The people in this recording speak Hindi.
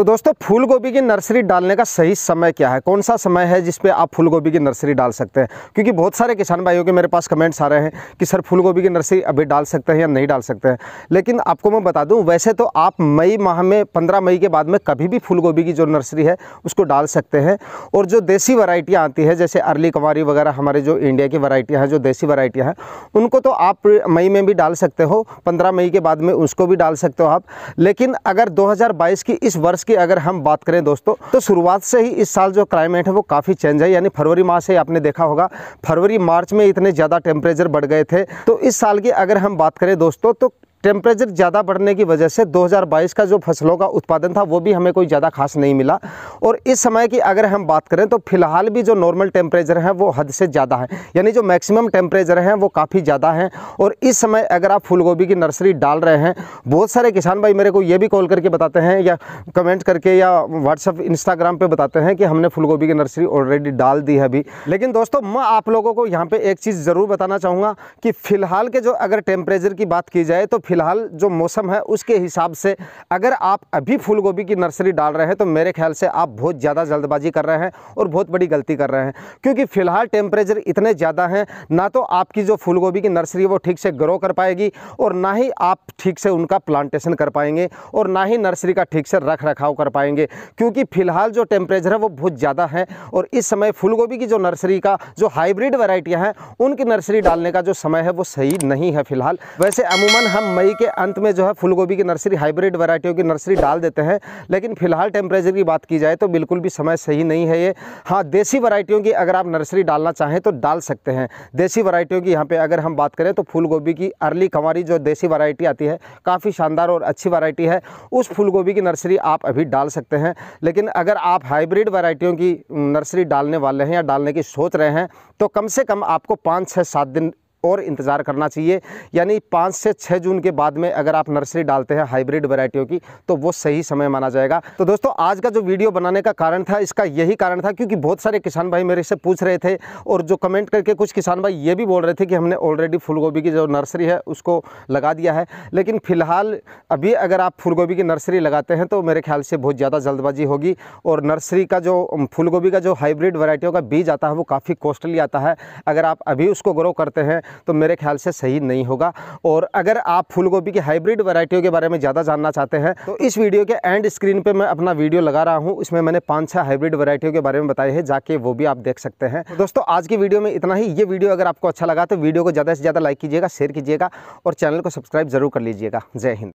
तो दोस्तों फूल गोभी की नर्सरी डालने का सही समय क्या है कौन सा समय है जिस पे आप फूल गोभी की नर्सरी डाल सकते हैं क्योंकि बहुत सारे किसान भाइयों के मेरे पास कमेंट्स आ रहे हैं कि सर फूल गोभी की नर्सरी अभी डाल सकते हैं या नहीं डाल सकते हैं लेकिन आपको मैं बता दूँ वैसे तो आप मई माह में पंद्रह मई के बाद में कभी भी फूल की जो नर्सरी है उसको डाल सकते हैं और जो देसी वरायटियाँ आती है जैसे अर्ली कंवारी वगैरह हमारे जो इंडिया की वरायटियाँ हैं जो देसी वरायटियाँ हैं उनको तो आप मई में भी डाल सकते हो पंद्रह मई के बाद में उसको भी डाल सकते हो आप लेकिन अगर दो की इस वर्ष की अगर हम बात करें दोस्तों तो शुरुआत से ही इस साल जो क्लाइमेट है वो काफ़ी चेंज है यानी फरवरी माह से आपने देखा होगा फरवरी मार्च में इतने ज़्यादा टेम्परेचर बढ़ गए थे तो इस साल की अगर हम बात करें दोस्तों तो टेम्परेचर ज़्यादा बढ़ने की वजह से 2022 का जो फसलों का उत्पादन था वो भी हमें कोई ज़्यादा खास नहीं मिला और इस समय की अगर हम बात करें तो फिलहाल भी जो नॉर्मल टेम्परेचर है वो हद से ज़्यादा है यानी जो मैक्सिमम टेम्परेचर हैं वो काफ़ी ज़्यादा हैं और इस समय अगर आप फूलगोभी की नर्सरी डाल रहे हैं बहुत सारे किसान भाई मेरे को ये भी कॉल करके बताते हैं या कमेंट करके या व्हाट्सअप इंस्टाग्राम पर बताते हैं कि हमने फूलगोभी की नर्सरी ऑलरेडी डाल दी है अभी लेकिन दोस्तों मैं आप लोगों को यहाँ पर एक चीज़ ज़रूर बताना चाहूँगा कि फ़िलहाल के जो अगर टेम्परेचर की बात की जाए तो फ़िलहाल जो मौसम है उसके हिसाब से अगर आप अभी फूलगोभी की नर्सरी डाल रहे हैं तो मेरे ख्याल से आप बहुत ज़्यादा जल्दबाजी कर रहे हैं और बहुत बड़ी गलती कर रहे हैं क्योंकि फ़िलहाल टेम्परेचर इतने ज़्यादा हैं ना तो आपकी जो फूल की नर्सरी है वो ठीक से ग्रो कर पाएगी और ना ही आप ठीक से उनका प्लांटेशन कर पाएंगे और ना ही नर्सरी का ठीक से रख रखाव कर पाएंगे क्योंकि फ़िलहाल जो टेम्परेचर है वो बहुत ज़्यादा है और इस समय फूलगोभी की जो नर्सरी का जो हाइब्रिड वेराइटियाँ हैं उनकी नर्सरी डालने का जो समय है वो सही नहीं है फ़िलहाल वैसे अमूमन हम मई के अंत में जो है फूलगोभी की नर्सरी हाइब्रिड वैरायटियों की नर्सरी डाल देते हैं लेकिन फिलहाल टेम्परेचर की बात की जाए तो बिल्कुल भी समय सही नहीं है ये हाँ देसी वरायटियों की अगर आप नर्सरी डालना चाहें तो डाल सकते हैं देसी वरायटियों की यहाँ पर अगर हम बात करें तो फूल की अर्ली कंवारी जो देसी वरायटी आती है काफ़ी शानदार और अच्छी वरायटी है उस फूल की नर्सरी आप अभी डाल सकते हैं लेकिन अगर आप हाइब्रिड वैरायटियों की नर्सरी डालने वाले हैं या डालने की सोच रहे हैं तो कम से कम आपको पाँच छः सात दिन और इंतज़ार करना चाहिए यानी पाँच से छः जून के बाद में अगर आप नर्सरी डालते हैं हाइब्रिड वैरायटियों की तो वो सही समय माना जाएगा तो दोस्तों आज का जो वीडियो बनाने का कारण था इसका यही कारण था क्योंकि बहुत सारे किसान भाई मेरे से पूछ रहे थे और जो कमेंट करके कुछ किसान भाई ये भी बोल रहे थे कि हमने ऑलरेडी फूलगोभी की जो नर्सरी है उसको लगा दिया है लेकिन फ़िलहाल अभी अगर आप फूलगोभी की नर्सरी लगाते हैं तो मेरे ख्याल से बहुत ज़्यादा जल्दबाजी होगी और नर्सरी का जो फूलगोभी का जो हाइब्रिड वरायटियों का बीज आता है वो काफ़ी कॉस्टली आता है अगर आप अभी उसको ग्रो करते हैं तो मेरे ख्याल से सही नहीं होगा और अगर आप फूल गोभी की हाइब्रिड वैरायटियों के बारे में ज़्यादा जानना चाहते हैं तो इस वीडियो के एंड स्क्रीन पर मैं अपना वीडियो लगा रहा हूँ उसमें मैंने पाँच छः हाइब्रिड वैरायटियों के बारे में बताई है जाके वो भी आप देख सकते हैं तो दोस्तों आज की वीडियो में इतना ही ये वीडियो अगर आपको अच्छा लगा तो वीडियो को ज़्यादा से ज़्यादा लाइक कीजिएगा शेयर कीजिएगा और चैनल को सब्सक्राइब जरूर कर लीजिएगा जय हिंद